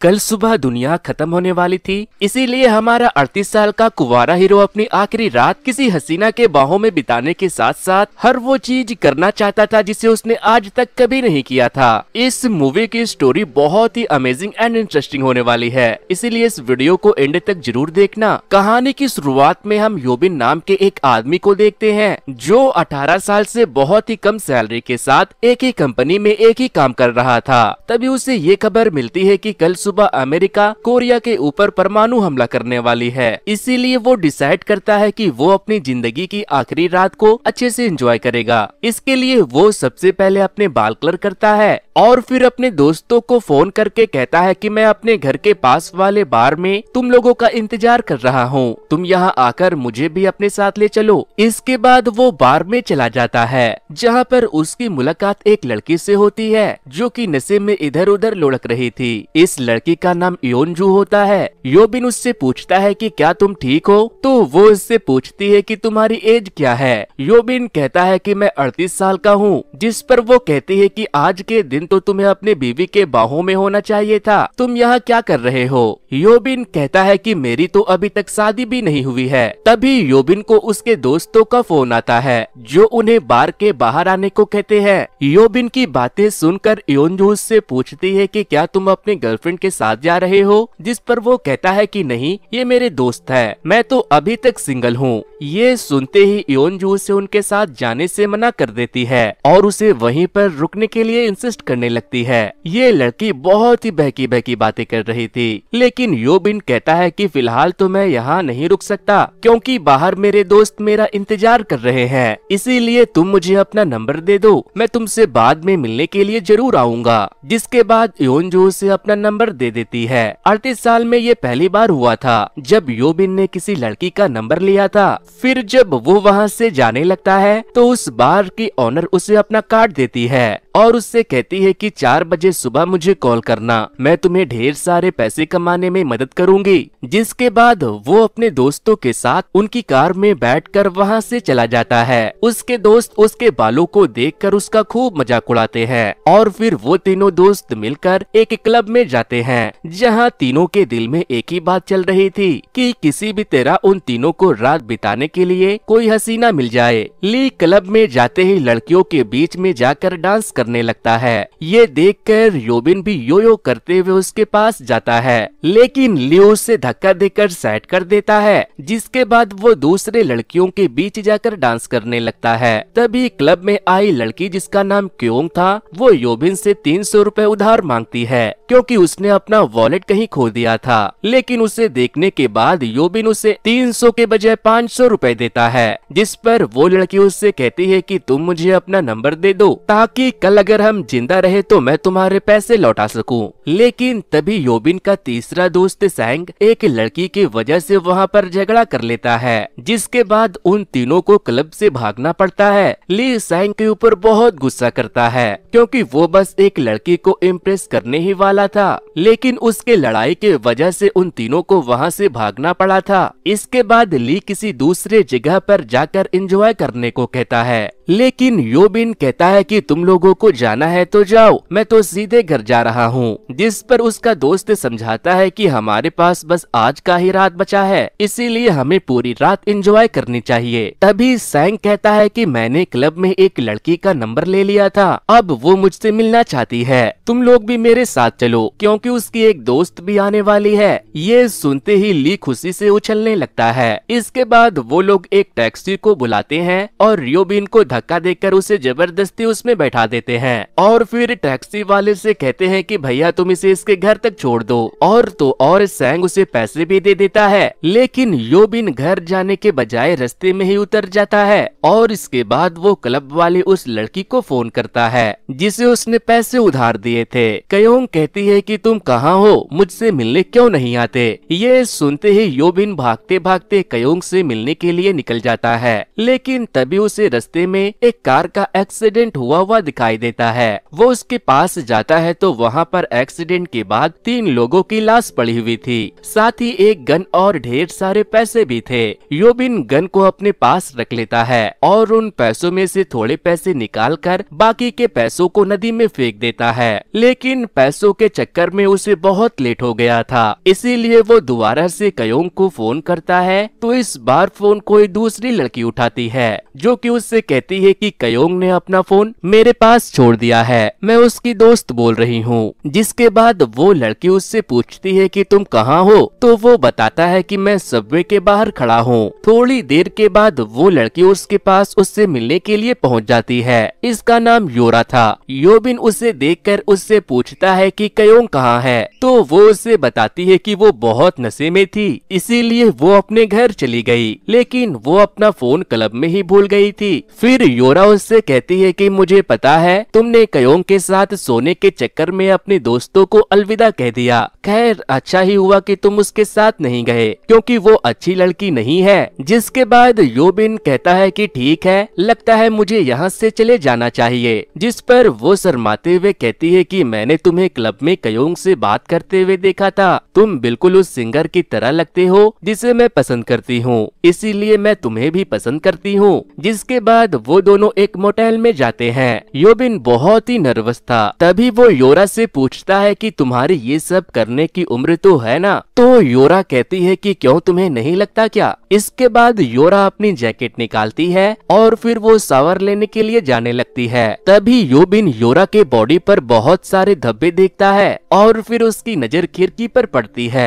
कल सुबह दुनिया खत्म होने वाली थी इसीलिए हमारा 38 साल का कुवारा हीरो अपनी आखिरी रात किसी हसीना के बाहों में बिताने के साथ साथ हर वो चीज करना चाहता था जिसे उसने आज तक कभी नहीं किया था इस मूवी की स्टोरी बहुत ही अमेजिंग एंड इंटरेस्टिंग होने वाली है इसीलिए इस वीडियो को एंड तक जरूर देखना कहानी की शुरुआत में हम योबिन नाम के एक आदमी को देखते है जो अठारह साल ऐसी बहुत ही कम सैलरी के साथ एक ही कंपनी में एक ही काम कर रहा था तभी उसे ये खबर मिलती है की कल सुबह अमेरिका कोरिया के ऊपर परमाणु हमला करने वाली है इसीलिए वो डिसाइड करता है कि वो अपनी जिंदगी की आखिरी रात को अच्छे से एंजॉय करेगा इसके लिए वो सबसे पहले अपने बाल कलर करता है और फिर अपने दोस्तों को फोन करके कहता है कि मैं अपने घर के पास वाले बार में तुम लोगों का इंतजार कर रहा हूँ तुम यहाँ आकर मुझे भी अपने साथ ले चलो इसके बाद वो बार में चला जाता है जहाँ पर उसकी मुलाकात एक लड़की से होती है जो कि नशे में इधर उधर लुढ़क रही थी इस लड़की लड़की का नाम योनजू होता है योबिन उससे पूछता है कि क्या तुम ठीक हो तो वो उससे पूछती है कि तुम्हारी एज क्या है योबिन कहता है कि मैं अड़तीस साल का हूँ जिस पर वो कहती है कि आज के दिन तो तुम्हें अपने बीवी के बाहों में होना चाहिए था तुम यहाँ क्या कर रहे हो योबिन कहता है की मेरी तो अभी तक शादी भी नहीं हुई है तभी योबिन को उसके दोस्तों का फोन आता है जो उन्हें बार के बाहर आने को कहते हैं योबिन की बातें सुनकर योनजू उससे पूछती है कि क्या तुम अपने गर्लफ्रेंड के साथ जा रहे हो जिस पर वो कहता है कि नहीं ये मेरे दोस्त है मैं तो अभी तक सिंगल हूँ ये सुनते ही योनजू उसे उनके साथ जाने से मना कर देती है और उसे वहीं पर रुकने के लिए इंसिस्ट करने लगती है ये लड़की बहुत ही बहकी बहकी बातें कर रही थी लेकिन योबिन कहता है की फिलहाल तो मैं यहाँ नहीं रुक सकता क्यूँकी बाहर मेरे दोस्त मेरा इंतजार कर रहे हैं इसीलिए तुम मुझे अपना नंबर दे दो मैं तुमसे बाद में मिलने के लिए जरूर आऊंगा जिसके बाद योनजू उसे अपना नंबर दे देती है अड़तीस साल में ये पहली बार हुआ था जब योबिन ने किसी लड़की का नंबर लिया था फिर जब वो वहाँ से जाने लगता है तो उस बार की ऑनर उसे अपना कार्ड देती है और उससे कहती है कि चार बजे सुबह मुझे कॉल करना मैं तुम्हें ढेर सारे पैसे कमाने में मदद करूंगी जिसके बाद वो अपने दोस्तों के साथ उनकी कार में बैठ कर वहाँ से चला जाता है उसके दोस्त उसके बालों को देख कर उसका खूब मजाक उड़ाते हैं और फिर वो तीनों दोस्त मिलकर एक क्लब में जाते हैं जहाँ तीनों के दिल में एक ही बात चल रही थी कि किसी भी तरह उन तीनों को रात बिताने के लिए कोई हसीना मिल जाए ली क्लब में जाते ही लड़कियों के बीच में जाकर डांस कर करने लगता है ये देख कर योबिन भी यो यो करते हुए उसके पास जाता है लेकिन लियो उसे धक्का देकर सेट कर देता है जिसके बाद वो दूसरे लड़कियों के बीच जाकर डांस करने लगता है तभी क्लब में आई लड़की जिसका नाम क्योंग था वो योबिन से तीन सौ रूपए उधार मांगती है क्योंकि उसने अपना वॉलेट कहीं खो दिया था लेकिन उसे देखने के बाद योबिन उसे तीन सौ के बजाय पाँच सौ रूपए देता है जिस पर वो लड़की उससे कहती है कि तुम मुझे अपना नंबर दे दो ताकि कल कल अगर हम जिंदा रहे तो मैं तुम्हारे पैसे लौटा सकूं। लेकिन तभी योबिन का तीसरा दोस्त सैंग एक लड़की की वजह से वहाँ पर झगड़ा कर लेता है जिसके बाद उन तीनों को क्लब से भागना पड़ता है ली सैंग के ऊपर बहुत गुस्सा करता है क्योंकि वो बस एक लड़की को इम्प्रेस करने ही वाला था लेकिन उसके लड़ाई के वजह से उन तीनों को वहाँ से भागना पड़ा था इसके बाद ली किसी दूसरे जगह पर जाकर इंजॉय करने को कहता है लेकिन योबिन कहता है कि तुम लोगों को जाना है तो जाओ मैं तो सीधे घर जा रहा हूँ जिस पर उसका दोस्त समझाता है कि हमारे पास बस आज का ही रात बचा है इसीलिए हमें पूरी रात एंजॉय करनी चाहिए तभी सैंग कहता है कि मैंने क्लब में एक लड़की का नंबर ले लिया था अब वो मुझसे मिलना चाहती है तुम लोग भी मेरे साथ चलो क्यूँकी उसकी एक दोस्त भी आने वाली है ये सुनते ही ली खुशी ऐसी उछलने लगता है इसके बाद वो लोग एक टैक्सी को बुलाते हैं और रियोबिन को धक्का देकर उसे जबरदस्ती उसमें बैठा देते हैं और फिर टैक्सी वाले से कहते हैं कि भैया तुम इसे इसके घर तक छोड़ दो और तो और सैंग उसे पैसे भी दे देता है लेकिन योबिन घर जाने के बजाय रस्ते में ही उतर जाता है और इसके बाद वो क्लब वाले उस लड़की को फोन करता है जिसे उसने पैसे उधार दिए थे कयोंग कहती है की तुम कहाँ हो मुझसे मिलने क्यों नहीं आते ये सुनते ही योबिन भागते भागते कयोंग से मिलने के लिए निकल जाता है लेकिन तभी उसे रस्ते में में एक कार का एक्सीडेंट हुआ हुआ दिखाई देता है वो उसके पास जाता है तो वहाँ पर एक्सीडेंट के बाद तीन लोगों की लाश पड़ी हुई थी साथ ही एक गन और ढेर सारे पैसे भी थे योबिन गन को अपने पास रख लेता है और उन पैसों में से थोड़े पैसे निकाल कर बाकी के पैसों को नदी में फेंक देता है लेकिन पैसों के चक्कर में उसे बहुत लेट हो गया था इसीलिए वो दोबारा से कयोंग को फोन करता है तो इस बार फोन कोई दूसरी लड़की उठाती है जो कि उससे कहती बताती है कि कयोंग ने अपना फोन मेरे पास छोड़ दिया है मैं उसकी दोस्त बोल रही हूँ जिसके बाद वो लड़की उससे पूछती है कि तुम कहाँ हो तो वो बताता है कि मैं सबवे के बाहर खड़ा हूँ थोड़ी देर के बाद वो लड़की उसके पास उससे मिलने के लिए पहुँच जाती है इसका नाम योरा था योबिन उसे कर उससे पूछता है की कयोंग कहाँ है तो वो उसे बताती है की वो बहुत नशे में थी इसीलिए वो अपने घर चली गयी लेकिन वो अपना फोन क्लब में ही भूल गई थी फिर योरा उससे कहती है कि मुझे पता है तुमने कयोंग के साथ सोने के चक्कर में अपने दोस्तों को अलविदा कह दिया खैर अच्छा ही हुआ कि तुम उसके साथ नहीं गए क्योंकि वो अच्छी लड़की नहीं है जिसके बाद योबिन कहता है कि ठीक है लगता है मुझे यहाँ से चले जाना चाहिए जिस पर वो शरमाते हुए कहती है की मैंने तुम्हे क्लब में कयोंग ऐसी बात करते हुए देखा था तुम बिल्कुल उस सिंगर की तरह लगते हो जिसे मैं पसंद करती हूँ इसीलिए मैं तुम्हें भी पसंद करती हूँ जिसके बाद वो दोनों एक मोटेल में जाते हैं योबिन बहुत ही नर्वस था तभी वो योरा से पूछता है कि तुम्हारी ये सब करने की उम्र तो है ना तो योरा कहती है कि क्यों तुम्हें नहीं लगता क्या इसके बाद योरा अपनी जैकेट निकालती है और फिर वो सावर लेने के लिए जाने लगती है तभी योबिन योरा के बॉडी पर बहुत सारे धब्बे देखता है और फिर उसकी नजर खिड़की पर पड़ती है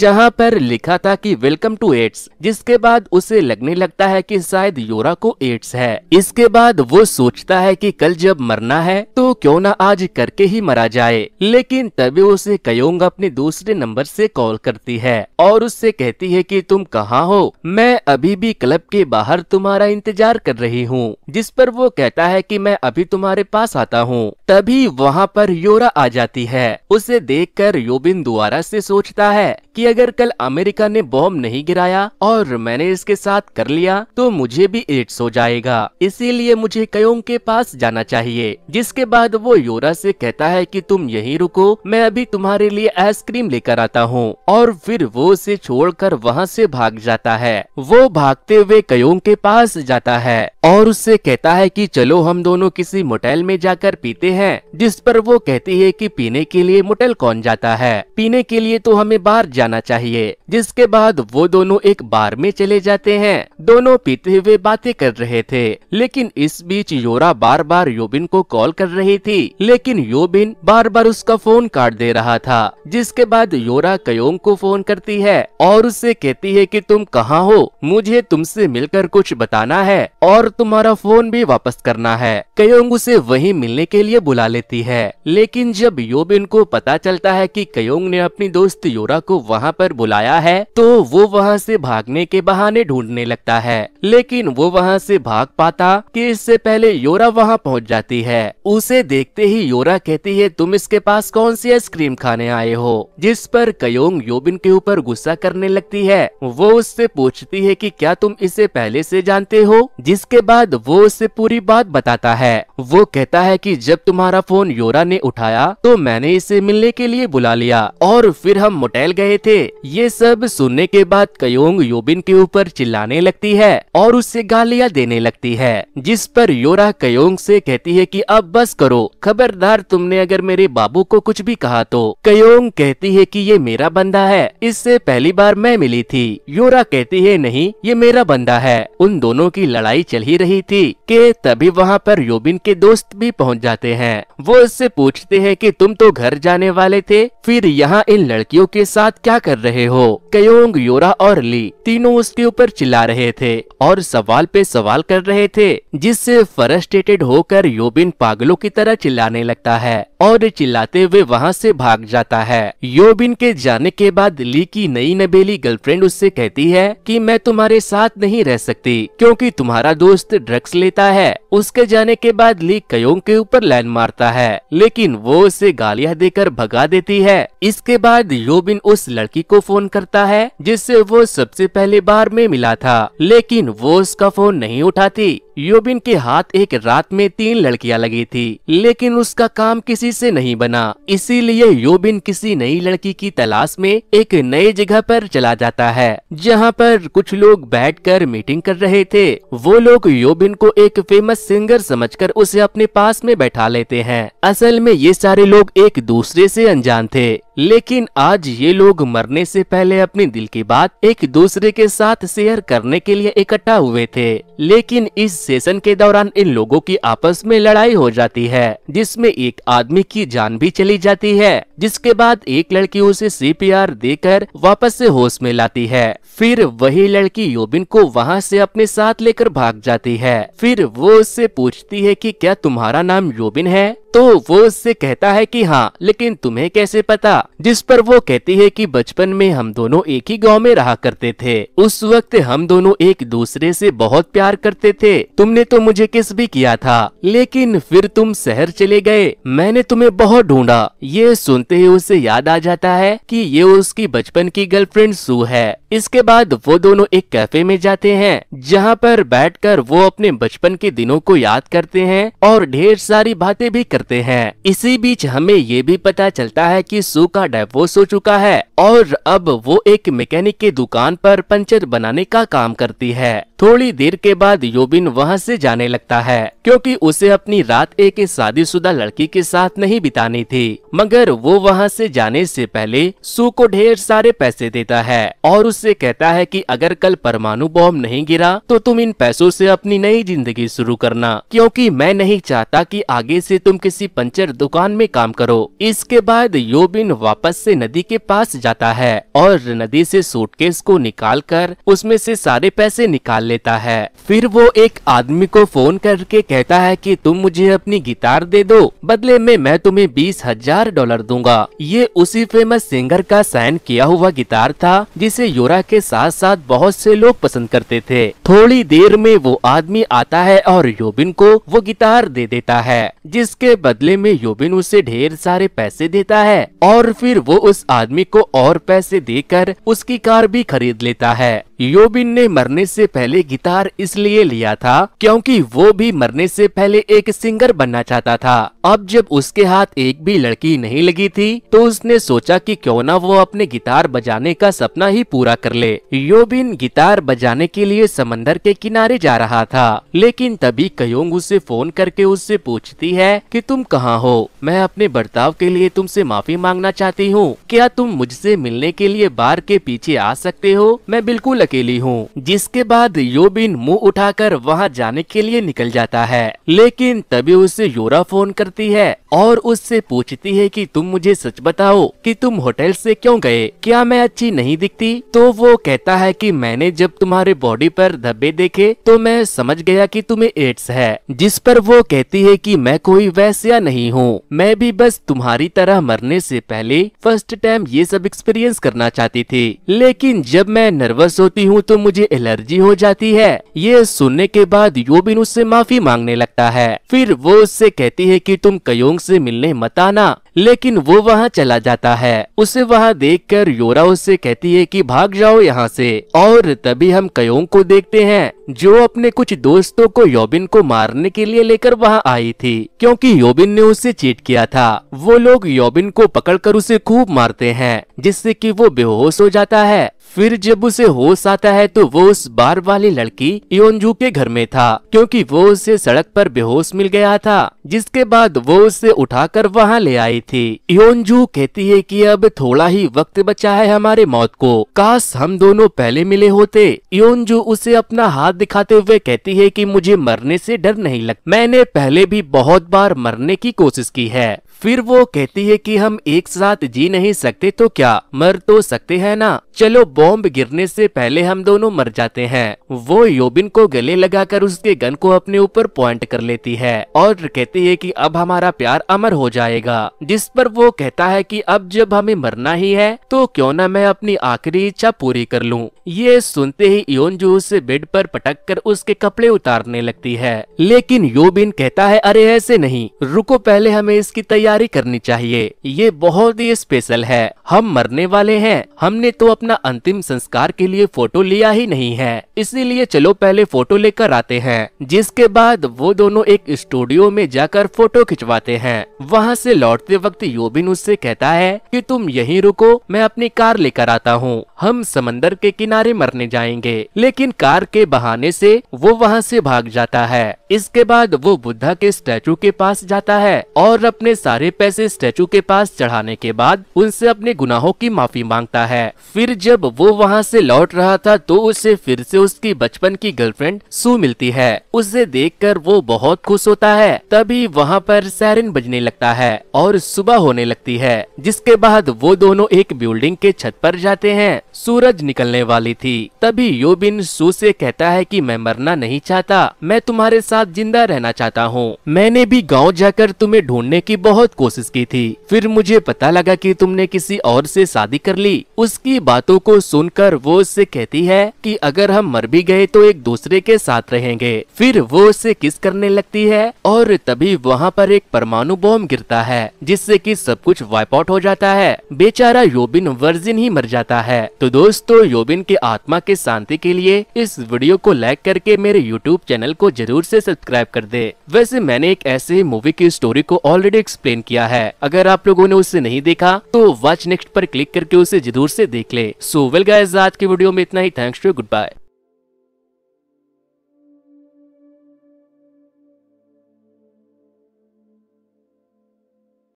जहाँ पर लिखा था कि वेलकम टू एड्स जिसके बाद उसे लगने लगता है कि शायद योरा को एड्स है इसके बाद वो सोचता है की कल जब मरना है तो क्यों ना आज करके ही मरा जाए लेकिन तभी उसे कयोंग अपने दूसरे नंबर ऐसी कॉल करती है और उससे कहती है की तुम कहाँ हो मैं अभी भी क्लब के बाहर तुम्हारा इंतजार कर रही हूँ जिस पर वो कहता है कि मैं अभी तुम्हारे पास आता हूँ तभी वहाँ पर योरा आ जाती है उसे देखकर योबिन दोबारा से सोचता है कि अगर कल अमेरिका ने बॉम्ब नहीं गिराया और मैंने इसके साथ कर लिया तो मुझे भी एड्स हो जाएगा इसीलिए मुझे कयोंग के पास जाना चाहिए जिसके बाद वो योरा से कहता है कि तुम यहीं रुको मैं अभी तुम्हारे लिए आइसक्रीम लेकर आता हूँ और फिर वो उसे छोड़कर वहाँ से भाग जाता है है वो भागते हुए कयोंग के पास जाता है और उससे कहता है कि चलो हम दोनों किसी मोटेल में जाकर पीते हैं जिस पर वो कहती है कि पीने के लिए मोटेल कौन जाता है पीने के लिए तो हमें बाहर जाना चाहिए जिसके बाद वो दोनों एक बार में चले जाते हैं दोनों पीते हुए बातें कर रहे थे लेकिन इस बीच योरा बार बार योबिन को कॉल कर रही थी लेकिन योबिन बार बार उसका फोन काट दे रहा था जिसके बाद योरा कयोंग को फोन करती है और उससे कहती है कि तुम कहाँ रहा हो मुझे तुमसे मिलकर कुछ बताना है और तुम्हारा फोन भी वापस करना है कयोंग उसे वहीं मिलने के लिए बुला लेती है लेकिन जब योबिन को पता चलता है कि कयोंग ने अपनी दोस्त योरा को वहाँ पर बुलाया है तो वो वहाँ से भागने के बहाने ढूंढने लगता है लेकिन वो वहाँ से भाग पाता की इससे पहले योरा वहाँ पहुँच जाती है उसे देखते ही योरा कहती है तुम इसके पास कौन सी आइसक्रीम खाने आए हो जिस पर कयोंग योबिन के ऊपर गुस्सा करने लगती है वो उससे पूछ पूछती है कि क्या तुम इसे पहले से जानते हो जिसके बाद वो उसे पूरी बात बताता है वो कहता है कि जब तुम्हारा फोन योरा ने उठाया तो मैंने इसे मिलने के लिए बुला लिया और फिर हम मोटेल गए थे ये सब सुनने के बाद कयोंग योबिन के ऊपर चिल्लाने लगती है और उससे गालियाँ देने लगती है जिस पर योरा कयोंग से कहती है कि अब बस करो खबरदार तुमने अगर मेरे बाबू को कुछ भी कहा तो कयोंग कहती है कि ये मेरा बंदा है इससे पहली बार मैं मिली थी योरा कहती ये नहीं ये मेरा बंदा है उन दोनों की लड़ाई चल ही रही थी के तभी वहाँ पर योबिन के दोस्त भी पहुँच जाते हैं वो उससे पूछते हैं कि तुम तो घर जाने वाले थे फिर यहाँ इन लड़कियों के साथ क्या कर रहे हो कयोंग योरा और ली तीनों उसके ऊपर चिल्ला रहे थे और सवाल पे सवाल कर रहे थे जिससे फ्रस्ट्रेटेड होकर योबिन पागलों की तरह चिल्लाने लगता है और चिल्लाते हुए वहाँ से भाग जाता है योबिन के जाने के बाद ली की नई नबेली गर्लफ्रेंड उससे कहती है कि कि मैं तुम्हारे साथ नहीं रह सकती क्योंकि तुम्हारा दोस्त ड्रग्स लेता है उसके जाने के बाद ली कयोंग के ऊपर लाइन मारता है लेकिन वो उसे गालियां देकर भगा देती है इसके बाद योबिन उस लड़की को फोन करता है जिससे वो सबसे पहले बार में मिला था लेकिन वो उसका फोन नहीं उठाती योबिन के हाथ एक रात में तीन लड़कियां लगी थी लेकिन उसका काम किसी से नहीं बना इसीलिए योबिन किसी नई लड़की की तलाश में एक नए जगह पर चला जाता है जहाँ पर कुछ लोग बैठकर मीटिंग कर रहे थे वो लोग योबिन को एक फेमस सिंगर समझकर उसे अपने पास में बैठा लेते हैं असल में ये सारे लोग एक दूसरे से अनजान थे लेकिन आज ये लोग मरने से पहले अपने दिल की बात एक दूसरे के साथ शेयर करने के लिए इकट्ठा हुए थे लेकिन इस सेशन के दौरान इन लोगों की आपस में लड़ाई हो जाती है जिसमें एक आदमी की जान भी चली जाती है जिसके बाद एक लड़की उसे सीपीआर देकर वापस से होश में लाती है फिर वही लड़की योबिन को वहाँ से अपने साथ लेकर भाग जाती है फिर वो उससे पूछती है कि क्या तुम्हारा नाम योबिन है तो वो उससे कहता है कि हाँ लेकिन तुम्हें कैसे पता जिस पर वो कहती है कि बचपन में हम दोनों एक ही गांव में रहा करते थे उस वक्त हम दोनों एक दूसरे से बहुत प्यार करते थे तुमने तो मुझे किस भी किया था लेकिन फिर तुम शहर चले गए मैंने तुम्हें बहुत ढूंढा ये सुनते ही उसे याद आ जाता है कि ये उसकी बचपन की गर्लफ्रेंड सू है इसके बाद वो दोनों एक कैफे में जाते हैं जहाँ पर बैठकर वो अपने बचपन के दिनों को याद करते हैं और ढेर सारी बातें भी करते हैं इसी बीच हमें ये भी पता चलता है कि सू का डाइवोर्स हो चुका है और अब वो एक मैकेनिक के दुकान पर पंचर बनाने का काम करती है थोड़ी देर के बाद योबिन वहाँ से जाने लगता है क्योंकि उसे अपनी रात एक शादीशुदा लड़की के साथ नहीं बितानी थी मगर वो वहाँ से जाने से पहले सू को ढेर सारे पैसे देता है और उससे कहता है कि अगर कल परमाणु बॉम्ब नहीं गिरा तो तुम इन पैसों से अपनी नई जिंदगी शुरू करना क्योंकि मैं नहीं चाहता कि आगे से तुम किसी पंचर दुकान में काम करो इसके बाद योबिन वापस से नदी के पास जाता है और नदी से सूटकेस को निकाल कर उसमें से सारे पैसे निकाल लेता है फिर वो एक आदमी को फोन करके कहता है कि तुम मुझे अपनी गिटार दे दो बदले में मैं तुम्हें बीस हजार डॉलर दूंगा ये उसी फेमस सिंगर का साइन किया हुआ गिटार था जिसे योरा के साथ साथ बहुत से लोग पसंद करते थे थोड़ी देर में वो आदमी आता है और योबिन को वो गिटार दे देता है जिसके बदले में योबिन उसे ढेर सारे पैसे देता है और फिर वो उस आदमी को और पैसे देकर उसकी कार भी खरीद लेता है योबिन ने मरने से पहले गिटार इसलिए लिया था क्योंकि वो भी मरने से पहले एक सिंगर बनना चाहता था अब जब उसके हाथ एक भी लड़की नहीं लगी थी तो उसने सोचा कि क्यों ना वो अपने गिटार बजाने का सपना ही पूरा कर ले योबिन गिटार बजाने के लिए समंदर के किनारे जा रहा था लेकिन तभी कयोंग उसे फोन करके उससे पूछती है की तुम कहाँ हो मैं अपने बर्ताव के लिए तुम माफी मांगना चाहती हूँ क्या तुम मुझसे मिलने के लिए बार के पीछे आ सकते हो मैं बिल्कुल अकेली हूँ जिसके बाद योबिन मुंह उठाकर वहाँ जाने के लिए निकल जाता है लेकिन तभी उसे योरा फोन करती है और उससे पूछती है कि तुम मुझे सच बताओ कि तुम होटल से क्यों गए क्या मैं अच्छी नहीं दिखती तो वो कहता है कि मैंने जब तुम्हारे बॉडी पर धब्बे देखे तो मैं समझ गया कि तुम्हें एड्स है जिस पर वो कहती है कि मैं कोई वैसिया नहीं हूँ मैं भी बस तुम्हारी तरह मरने से पहले फर्स्ट टाइम ये सब एक्सपीरियंस करना चाहती थी लेकिन जब मैं नर्वस होती हूँ तो मुझे एलर्जी हो जाती है ये सुनने के बाद योबिन उससे माफी मांगने लगता है फिर वो उससे कहती है की तुम कयोंग जंग से मिलने मत आना लेकिन वो वहाँ चला जाता है उसे वहाँ देखकर योरा उससे कहती है कि भाग जाओ यहाँ से और तभी हम कयोंग को देखते हैं जो अपने कुछ दोस्तों को योबिन को मारने के लिए लेकर वहाँ आई थी क्योंकि योबिन ने उसे चीट किया था वो लोग योबिन को पकड़कर उसे खूब मारते हैं जिससे कि वो बेहोश हो जाता है फिर जब उसे होश आता है तो वो उस बार वाली लड़की योनजू के घर में था क्योंकि वो उसे सड़क पर बेहोश मिल गया था जिसके बाद वो उसे उठाकर वहाँ ले आई थी योनजू कहती है कि अब थोड़ा ही वक्त बचा है हमारे मौत को काश हम दोनों पहले मिले होते योनजू उसे अपना हाथ दिखाते हुए कहती है की मुझे मरने से डर नहीं लगता मैंने पहले भी बहुत बार मरने की कोशिश की है फिर वो कहती है कि हम एक साथ जी नहीं सकते तो क्या मर तो सकते हैं ना चलो बॉम्ब गिरने से पहले हम दोनों मर जाते हैं वो योबिन को गले लगाकर उसके गन को अपने ऊपर पॉइंट कर लेती है और कहती है कि अब हमारा प्यार अमर हो जाएगा जिस पर वो कहता है कि अब जब हमें मरना ही है तो क्यों ना मैं अपनी आखिरी इच्छा पूरी कर लूँ ये सुनते ही योन जो उसे बेड पर पटक कर उसके कपड़े उतारने लगती है लेकिन योबिन कहता है अरे ऐसे नहीं रुको पहले हमें इसकी तैयारी तैयारी करनी चाहिए ये बहुत ही स्पेशल है हम मरने वाले हैं हमने तो अपना अंतिम संस्कार के लिए फोटो लिया ही नहीं है इसीलिए चलो पहले फोटो लेकर आते हैं जिसके बाद वो दोनों एक स्टूडियो में जाकर फोटो खिंचवाते हैं वहाँ से लौटते वक्त योबिन उससे कहता है कि तुम यहीं रुको मैं अपनी कार लेकर आता हूँ हम समंदर के किनारे मरने जाएंगे लेकिन कार के बहाने से वो वहाँ से भाग जाता है इसके बाद वो बुद्धा के स्टैचू के पास जाता है और अपने साथ सारे पैसे स्टेचू के पास चढ़ाने के बाद उनसे अपने गुनाहों की माफी मांगता है फिर जब वो वहाँ से लौट रहा था तो उसे फिर से उसकी बचपन की गर्लफ्रेंड सू मिलती है उसे देखकर वो बहुत खुश होता है तभी वहाँ पर सैरन बजने लगता है और सुबह होने लगती है जिसके बाद वो दोनों एक बिल्डिंग के छत पर जाते हैं सूरज निकलने वाली थी तभी योबिन सू से कहता है कि मैं मरना नहीं चाहता मैं तुम्हारे साथ जिंदा रहना चाहता हूँ मैंने भी गाँव जाकर तुम्हें ढूंढने की बहुत बहुत कोशिश की थी फिर मुझे पता लगा कि तुमने किसी और से शादी कर ली उसकी बातों को सुनकर वो उससे कहती है कि अगर हम मर भी गए तो एक दूसरे के साथ रहेंगे फिर वो उससे किस करने लगती है और तभी वहाँ पर एक परमाणु बॉम्ब गिरता है जिससे की सब कुछ वाइप आउट हो जाता है बेचारा योबिन वर्जिन ही मर जाता है तो दोस्तों योबिन के आत्मा के शांति के लिए इस वीडियो को लाइक करके मेरे यूट्यूब चैनल को जरूर से सब्सक्राइब कर दे वैसे मैंने एक ऐसे मूवी की स्टोरी को ऑलरेडी एक्सप्लेन ज्वाइन किया है अगर आप लोगों ने उसे नहीं देखा तो वॉच नेक्स्ट पर क्लिक करके उसे जरूर से देख ले सो वेल गाइज आज की वीडियो में इतना ही थैंक्स टू गुड बाय